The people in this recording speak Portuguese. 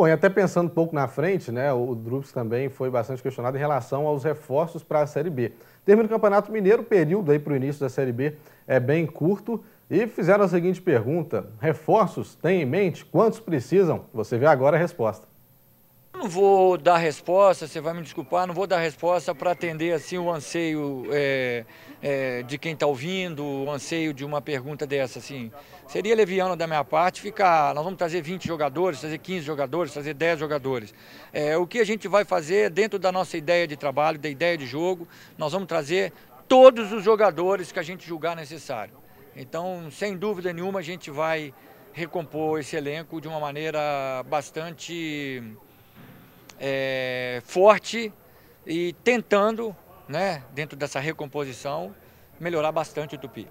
Bom, e até pensando um pouco na frente, né, o Drups também foi bastante questionado em relação aos reforços para a Série B. Termina o Campeonato Mineiro, o período aí para o início da Série B é bem curto. E fizeram a seguinte pergunta: reforços tem em mente? Quantos precisam? Você vê agora a resposta. Não vou dar resposta, você vai me desculpar, não vou dar resposta para atender assim o anseio. É é, de quem está ouvindo, o anseio de uma pergunta dessa, assim. Seria leviano da minha parte ficar, nós vamos trazer 20 jogadores, trazer 15 jogadores, trazer 10 jogadores. É, o que a gente vai fazer dentro da nossa ideia de trabalho, da ideia de jogo, nós vamos trazer todos os jogadores que a gente julgar necessário. Então, sem dúvida nenhuma, a gente vai recompor esse elenco de uma maneira bastante é, forte e tentando né, dentro dessa recomposição, melhorar bastante o Tupi.